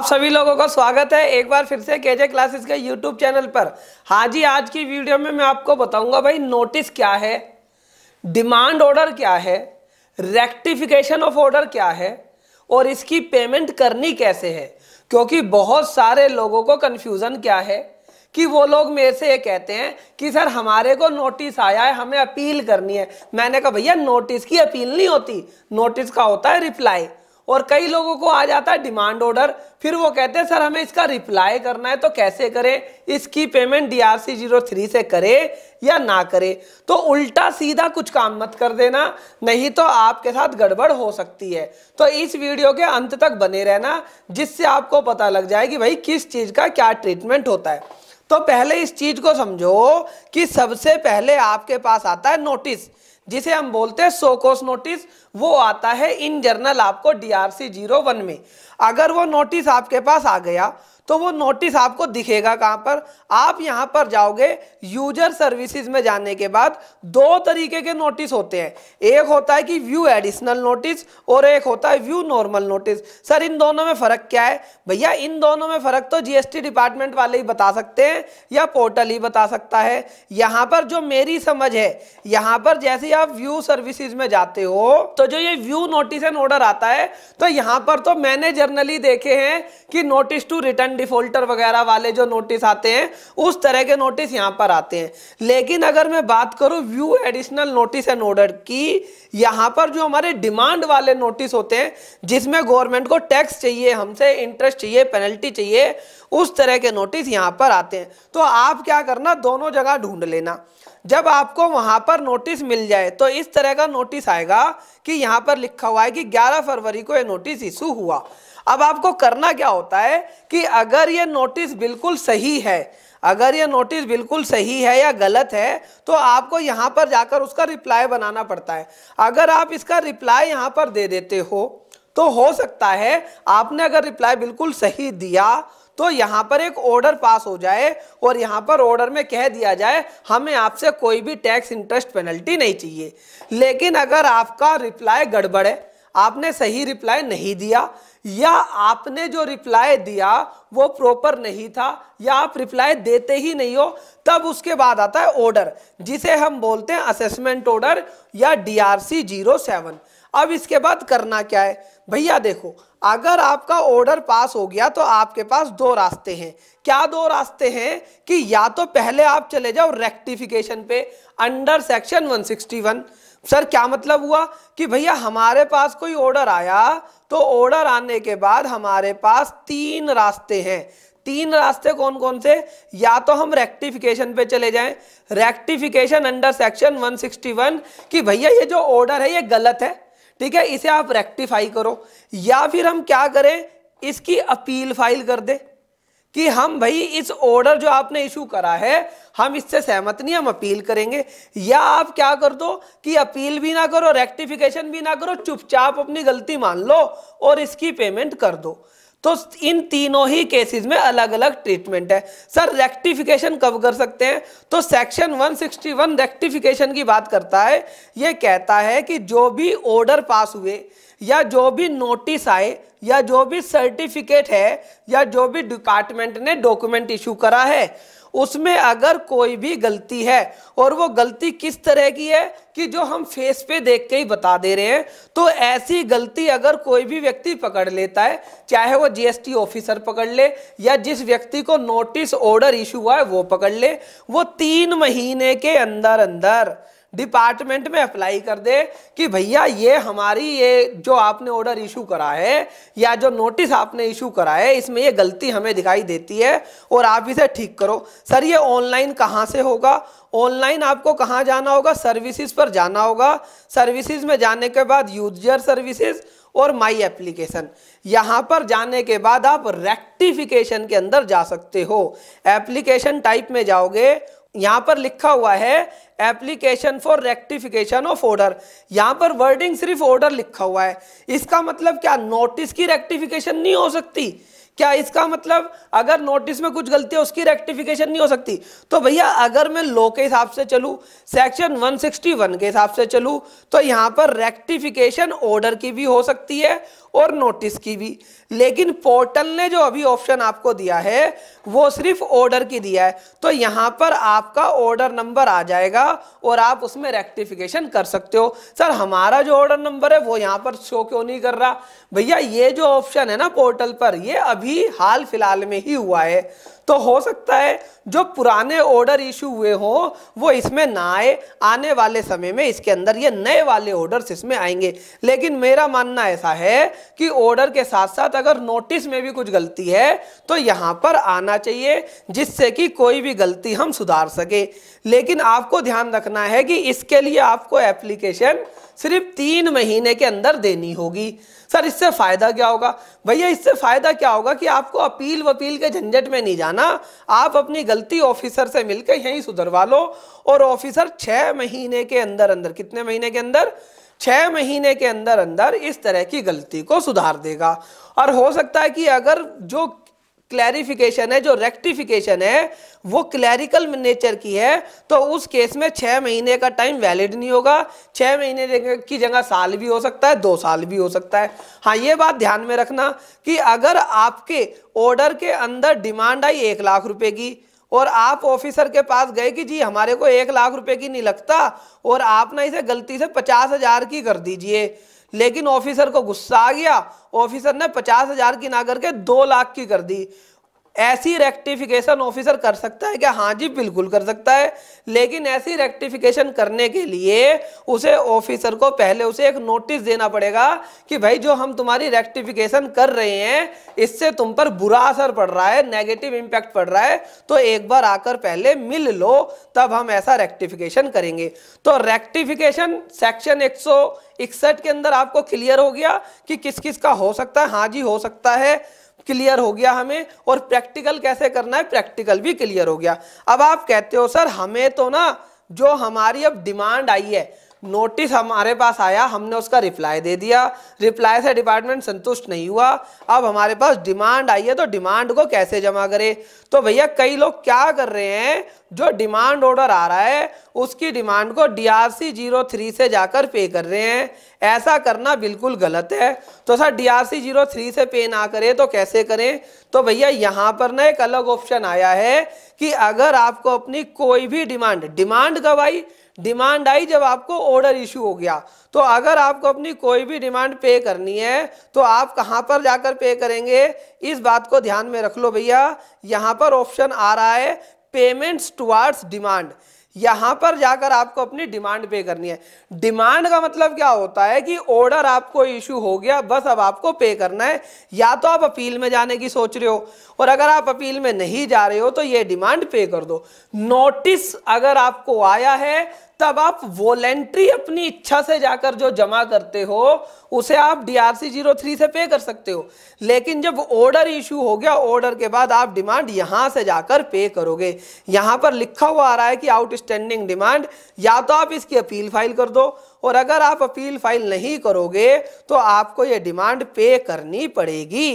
आप सभी लोगों का स्वागत है एक बार फिर से के जे क्लासेस के यूट्यूब चैनल पर हाँ जी आज की वीडियो में मैं आपको बताऊंगा भाई नोटिस क्या है डिमांड ऑर्डर क्या है रेक्टिफिकेशन ऑफ ऑर्डर क्या है और इसकी पेमेंट करनी कैसे है क्योंकि बहुत सारे लोगों को कन्फ्यूज़न क्या है कि वो लोग मेरे से ये कहते हैं कि सर हमारे को नोटिस आया है हमें अपील करनी है मैंने कहा भैया नोटिस की अपील नहीं होती नोटिस का होता है रिप्लाई और कई लोगों को आ जाता है डिमांड ऑर्डर फिर वो कहते हैं सर हमें इसका रिप्लाई करना है तो कैसे करें इसकी पेमेंट डीआरसी जीरो थ्री से करे या ना करे तो उल्टा सीधा कुछ काम मत कर देना नहीं तो आपके साथ गड़बड़ हो सकती है तो इस वीडियो के अंत तक बने रहना जिससे आपको पता लग जाए कि भाई किस चीज़ का क्या ट्रीटमेंट होता है तो पहले इस चीज़ को समझो कि सबसे पहले आपके पास आता है नोटिस जिसे हम बोलते हैं सोकोस नोटिस वो आता है इन जर्नल आपको डीआरसी जीरो वन में अगर वो नोटिस आपके पास आ गया तो वो नोटिस आपको दिखेगा कहां पर आप यहां पर जाओगे यूजर सर्विसेज में जाने के बाद दो तरीके के नोटिस होते हैं एक होता है कि व्यू एडिशनल नोटिस और एक होता है व्यू नॉर्मल नोटिस सर इन दोनों में फ़र्क क्या है भैया इन दोनों में फ़र्क तो जीएसटी डिपार्टमेंट वाले ही बता सकते हैं या पोर्टल ही बता सकता है यहां पर जो मेरी समझ है यहां पर जैसे आप व्यू सर्विसेज में जाते हो तो जो ये व्यू नोटिस एंड ऑर्डर आता है तो यहां पर तो मैंने जर्नली देखे हैं कि नोटिस टू रिटर्न डिफॉल्टर वगैरह वाले जो नोटिस आते हैं उस तरह के नोटिस यहाँ पर आते हैं लेकिन अगर मैं बात करूँ view additional notice and order की यहाँ पर जो हमारे डिमांड वाले नोटिस होते हैं जिसमें गवर्नमेंट को टैक्स चाहिए हमसे इंटरेस्ट चाहिए पेनल्टी चाहिए उस तरह के नोटिस यहाँ पर आते हैं तो आप क्या करना दोनों जगह ढूंढ लेना जब आपको वहां पर नोटिस मिल जाए तो इस तरह का नोटिस आएगा कि यहां पर लिखा हुआ है कि 11 फरवरी को यह नोटिस इशू हुआ अब आपको करना क्या होता है कि अगर ये नोटिस बिल्कुल सही है अगर ये नोटिस बिल्कुल सही है या गलत है तो आपको यहाँ पर जाकर उसका रिप्लाई बनाना पड़ता है अगर आप इसका रिप्लाई यहाँ पर दे देते हो तो हो सकता है आपने अगर रिप्लाई बिल्कुल सही दिया तो यहाँ पर एक ऑर्डर पास हो जाए और यहाँ पर ऑर्डर में कह दिया जाए हमें आपसे कोई भी टैक्स इंटरेस्ट पेनल्टी नहीं चाहिए लेकिन अगर आपका रिप्लाई गड़बड़ है आपने सही रिप्लाई नहीं दिया या आपने जो रिप्लाई दिया वो प्रॉपर नहीं था या आप रिप्लाई देते ही नहीं हो तब उसके बाद आता है ऑर्डर जिसे हम बोलते हैं असेसमेंट ऑर्डर या डीआरसी जीरो सेवन अब इसके बाद करना क्या है भैया देखो अगर आपका ऑर्डर पास हो गया तो आपके पास दो रास्ते हैं क्या दो रास्ते हैं कि या तो पहले आप चले जाओ रेक्टिफिकेशन पे अंडर सेक्शन 161 सर क्या मतलब हुआ कि भैया हमारे पास कोई ऑर्डर आया तो ऑर्डर आने के बाद हमारे पास तीन रास्ते हैं तीन रास्ते कौन कौन से या तो हम रेक्टिफिकेशन पे चले जाएं रेक्टिफिकेशन अंडर सेक्शन 161 कि भैया ये जो ऑर्डर है ये गलत है ठीक है इसे आप रेक्टिफाई करो या फिर हम क्या करें इसकी अपील फाइल कर दें कि हम भाई इस ऑर्डर जो आपने इशू करा है हम इससे सहमत नहीं हम अपील करेंगे या आप क्या कर दो कि अपील भी ना करो रेक्टिफिकेशन भी ना करो चुपचाप अपनी गलती मान लो और इसकी पेमेंट कर दो तो इन तीनों ही केसेस में अलग अलग ट्रीटमेंट है सर रेक्टिफिकेशन कब कर सकते हैं तो सेक्शन 161 रेक्टिफिकेशन की बात करता है ये कहता है कि जो भी ऑर्डर पास हुए या जो भी नोटिस आए या जो भी सर्टिफिकेट है या जो भी डिपार्टमेंट ने डॉक्यूमेंट इशू करा है उसमें अगर कोई भी गलती है और वो गलती किस तरह की है कि जो हम फेस पे देख के ही बता दे रहे हैं तो ऐसी गलती अगर कोई भी व्यक्ति पकड़ लेता है चाहे वो जीएसटी ऑफिसर पकड़ ले या जिस व्यक्ति को नोटिस ऑर्डर इशू हुआ है वो पकड़ ले वो तीन महीने के अंदर अंदर डिपार्टमेंट में अप्लाई कर दे कि भैया ये हमारी ये जो आपने ऑर्डर इशू करा है या जो नोटिस आपने इशू करा है इसमें ये गलती हमें दिखाई देती है और आप इसे ठीक करो सर ये ऑनलाइन कहाँ से होगा ऑनलाइन आपको कहाँ जाना होगा सर्विसेज पर जाना होगा सर्विसेज में जाने के बाद यूजर सर्विसेज और माई एप्लीकेशन यहाँ पर जाने के बाद आप रेक्टिफिकेशन के अंदर जा सकते हो एप्लीकेशन टाइप में जाओगे यहां पर लिखा हुआ है application for rectification of order यहां पर वर्डिंग सिर्फ ऑर्डर लिखा हुआ है इसका मतलब क्या नोटिस की रेक्टिफिकेशन नहीं हो सकती क्या इसका मतलब अगर नोटिस में कुछ गलती है उसकी रेक्टिफिकेशन नहीं हो सकती तो भैया अगर मैं लॉ के हिसाब से चलू सेक्शन 161 के हिसाब से चलू तो यहां पर रेक्टिफिकेशन ऑर्डर की भी हो सकती है और नोटिस की भी लेकिन पोर्टल ने जो अभी ऑप्शन आपको दिया है वो सिर्फ ऑर्डर की दिया है तो यहाँ पर आपका ऑर्डर नंबर आ जाएगा और आप उसमें रेक्टिफिकेशन कर सकते हो सर हमारा जो ऑर्डर नंबर है वो यहाँ पर शो क्यों नहीं कर रहा भैया ये जो ऑप्शन है ना पोर्टल पर ये अभी हाल फिलहाल में ही हुआ है तो हो सकता है जो पुराने ऑर्डर इशू हुए हों वो इसमें ना आए आने वाले समय में इसके अंदर ये नए वाले ऑर्डर इसमें आएंगे लेकिन मेरा मानना ऐसा है कि ऑर्डर के साथ साथ अगर नोटिस में भी कुछ गलती है तो यहाँ पर आना चाहिए जिससे कि कोई भी गलती हम सुधार सके लेकिन आपको ध्यान रखना है कि इसके लिए आपको एप्लीकेशन सिर्फ तीन महीने के अंदर देनी होगी सर इससे फ़ायदा क्या होगा भैया इससे फ़ायदा क्या होगा कि आपको अपील वपील के झंझट में नहीं जाना ना आप अपनी गलती ऑफिसर से मिलकर यहीं सुधरवा लो और ऑफिसर छः महीने के अंदर अंदर कितने महीने के अंदर छः महीने के अंदर अंदर इस तरह की गलती को सुधार देगा और हो सकता है कि अगर जो क्लैरिफिकेशन है जो रेक्टिफिकेशन है वो क्लैरिकल नेचर की है तो उस केस में छः महीने का टाइम वैलिड नहीं होगा छः महीने की जगह साल भी हो सकता है दो साल भी हो सकता है हाँ ये बात ध्यान में रखना कि अगर आपके ऑर्डर के अंदर डिमांड आई एक लाख रुपए की और आप ऑफिसर के पास गए कि जी हमारे को एक लाख रुपए की नहीं लगता और आप ना इसे गलती से पचास हजार की कर दीजिए लेकिन ऑफिसर को गुस्सा आ गया ऑफिसर ने पचास हजार की ना करके दो लाख की कर दी ऐसी रेक्टिफिकेशन ऑफिसर कर सकता है क्या हाँ जी बिल्कुल कर सकता है लेकिन ऐसी रेक्टिफिकेशन करने के लिए उसे ऑफिसर को पहले उसे एक नोटिस देना पड़ेगा कि भाई जो हम तुम्हारी रेक्टिफिकेशन कर रहे हैं इससे तुम पर बुरा असर पड़ रहा है नेगेटिव इम्पैक्ट पड़ रहा है तो एक बार आकर पहले मिल लो तब हम ऐसा रेक्टिफिकेशन करेंगे तो रेक्टिफिकेशन सेक्शन एक इकसठ के अंदर आपको क्लियर हो गया कि किस किस का हो सकता है हाँ जी हो सकता है क्लियर हो गया हमें और प्रैक्टिकल कैसे करना है प्रैक्टिकल भी क्लियर हो गया अब आप कहते हो सर हमें तो ना जो हमारी अब डिमांड आई है नोटिस हमारे पास आया हमने उसका रिप्लाई दे दिया रिप्लाई से डिपार्टमेंट संतुष्ट नहीं हुआ अब हमारे पास डिमांड आई है तो डिमांड को कैसे जमा करें तो भैया कई लोग क्या कर रहे हैं जो डिमांड ऑर्डर आ रहा है उसकी डिमांड को D R C zero three से जाकर पे कर रहे हैं ऐसा करना बिल्कुल गलत है तो sir D R C zero three से पे ना करें तो कैसे करें तो भैया यहाँ पर ना एक अलग ऑप्शन आया है कि अगर आपको अपनी कोई भी डिमांड डिमांड कब आई डिमांड आई जब आपको ऑर्डर इशू हो गया तो अगर आपको अपनी कोई भी डिमांड पे करनी है तो आप कहाँ पर जाकर पे करेंगे इस बात को ध्यान में रख लो भैया यहाँ पर ऑप्शन आ रहा है पेमेंट्स टुवार्ड्स डिमांड यहाँ पर जाकर आपको अपनी डिमांड पे करनी है डिमांड का मतलब क्या होता है कि ऑर्डर आपको इशू हो गया बस अब आपको पे करना है या तो आप अपील में जाने की सोच रहे हो और अगर आप अपील में नहीं जा रहे हो तो ये डिमांड पे कर दो नोटिस अगर आपको आया है तब आप वॉलेंट्री अपनी इच्छा से जाकर जो जमा करते हो उसे आप डीआरसी जीरो थ्री से पे कर सकते हो लेकिन जब ऑर्डर इशू हो गया ऑर्डर के बाद आप डिमांड यहां से जाकर पे करोगे यहां पर लिखा हुआ आ रहा है कि आउटस्टैंडिंग डिमांड या तो आप इसकी अपील फाइल कर दो और अगर आप अपील फाइल नहीं करोगे तो आपको यह डिमांड पे करनी पड़ेगी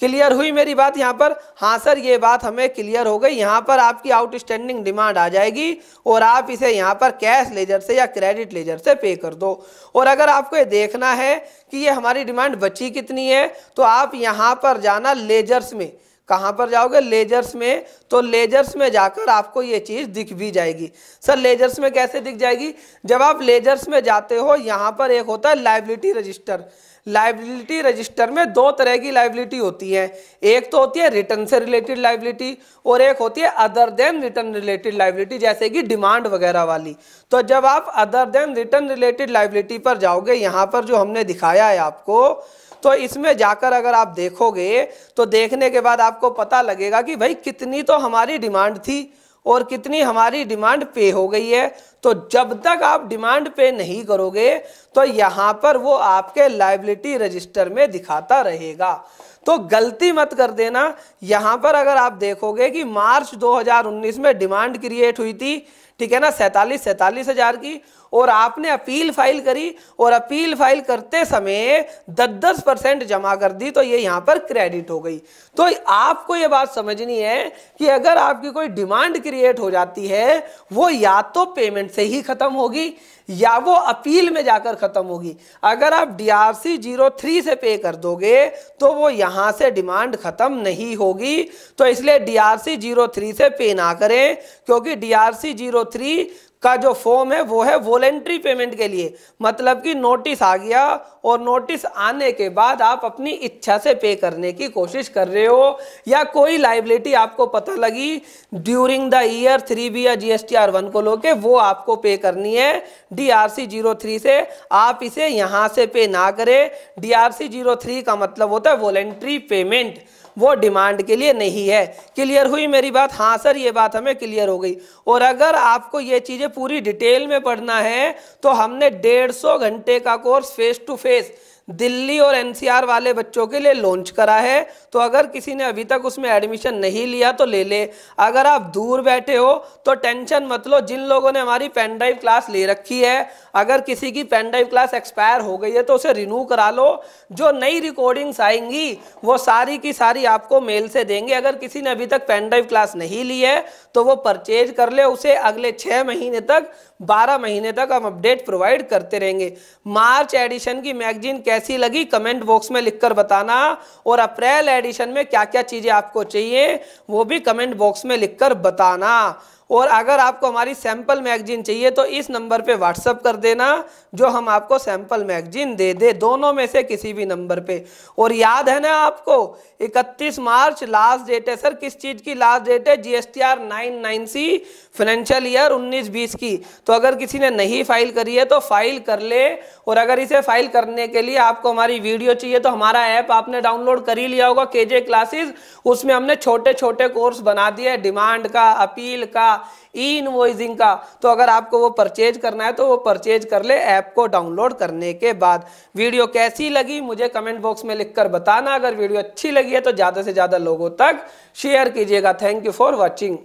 क्लियर हुई मेरी बात यहाँ पर हाँ सर ये बात हमें क्लियर हो गई यहाँ पर आपकी आउटस्टैंडिंग डिमांड आ जाएगी और आप इसे यहाँ पर कैश लेजर से या क्रेडिट लेजर से पे कर दो और अगर आपको ये देखना है कि ये हमारी डिमांड बची कितनी है तो आप यहाँ पर जाना लेजर्स में कहाँ पर जाओगे लेजर्स में तो लेजर्स में जाकर आपको ये चीज़ दिख भी जाएगी सर लेजर्स में कैसे दिख जाएगी जब आप लेजर्स में जाते हो यहाँ पर एक होता है लाइबिलिटी रजिस्टर लाइबिलिटी रजिस्टर में दो तरह की लाइबिलिटी होती है एक तो होती है रिटर्न से रिलेटेड लाइबिलिटी और एक होती है other than return related liability जैसे कि डिमांड वगैरह वाली तो जब आप other than return related liability पर जाओगे यहाँ पर जो हमने दिखाया है आपको तो इसमें जाकर अगर आप देखोगे तो देखने के बाद आपको पता लगेगा कि भाई कितनी तो हमारी डिमांड थी और कितनी हमारी डिमांड पे हो गई है तो जब तक आप डिमांड पे नहीं करोगे तो यहाँ पर वो आपके लाइबिलिटी रजिस्टर में दिखाता रहेगा तो गलती मत कर देना यहाँ पर अगर आप देखोगे कि मार्च 2019 में डिमांड क्रिएट हुई थी ठीक है ना सैंतालीस सैंतालीस हज़ार की और आपने अपील फाइल करी और अपील फाइल करते समय दस दस परसेंट जमा कर दी तो ये यहाँ पर क्रेडिट हो गई तो आपको ये बात समझनी है कि अगर आपकी कोई डिमांड क्रिएट हो जाती है वो या तो पेमेंट से ही खत्म होगी या वो अपील में जाकर खत्म होगी अगर आप D R C zero three से पे कर दोगे तो वो यहाँ से डिमांड खत्म नहीं होगी तो इसलिए D R C zero three से पे ना करें क्योंकि D R C zero three का जो फॉर्म है वो है वॉलेंट्री पेमेंट के लिए मतलब कि नोटिस आ गया और नोटिस आने के बाद आप अपनी इच्छा से पे करने की कोशिश कर रहे हो या कोई लाइबिलिटी आपको पता लगी during the year three B या आर वन को लोके वो आपको पे करनी है D R C zero three से आप इसे यहाँ से पे ना करें D R C zero three का मतलब होता है वॉलेंट्री पेमेंट वो डिमांड के लिए नहीं है क्लियर हुई मेरी बात हाँ सर ये बात हमें क्लियर हो गई और अगर आपको ये चीज़ें पूरी डिटेल में पढ़ना है तो हमने डेढ़ सौ घंटे का course face to face Delhi और एनसीआर वाले बच्चों के लिए लॉन्च करा है तो अगर किसी ने अभी तक उसमें एडमिशन नहीं लिया तो ले ले अगर आप दूर बैठे हो तो टेंशन मत लो जिन लोगों ने हमारी पेन ड्राइव क्लास ले रखी है अगर किसी की पेन ड्राइव क्लास एक्सपायर हो गई है तो उसे रिन्यू करा लो जो नई रिकॉर्डिंग्स आएंगी वो सारी की सारी आपको मेल से देंगे अगर किसी ने अभी तक पेन ड्राइव क्लास नहीं ली है तो वो परचेज कर ले उसे अगले छः महीने तक 12 महीने तक हम अपडेट प्रोवाइड करते रहेंगे मार्च एडिशन की मैगजीन कैसी लगी कमेंट बॉक्स में लिखकर बताना और अप्रैल एडिशन में क्या क्या चीज़ें आपको चाहिए वो भी कमेंट बॉक्स में लिखकर बताना और अगर आपको हमारी सैंपल मैगजीन चाहिए तो इस नंबर पे व्हाट्सअप कर देना जो हम आपको सैंपल मैगजीन दे दे दोनों में से किसी भी नंबर पे और याद है ना आपको 31 मार्च लास्ट डेट है सर किस चीज़ की लास्ट डेट है जीएसटीआर 99 सी फाइनेंशियल ईयर 19-20 की तो अगर किसी ने नहीं फाइल करी है तो फाइल कर ले और अगर इसे फाइल करने के लिए आपको हमारी वीडियो चाहिए तो हमारा ऐप आपने डाउनलोड कर ही लिया होगा के क्लासेस उसमें हमने छोटे छोटे कोर्स बना दिए डिमांड का अपील का ई इनवॉइसिंग का तो अगर आपको वो परचेज करना है तो वो परचेज कर ले ऐप को डाउनलोड करने के बाद वीडियो कैसी लगी मुझे कमेंट बॉक्स में लिखकर बताना अगर वीडियो अच्छी लगी है तो ज़्यादा से ज़्यादा लोगों तक शेयर कीजिएगा थैंक यू फॉर वॉचिंग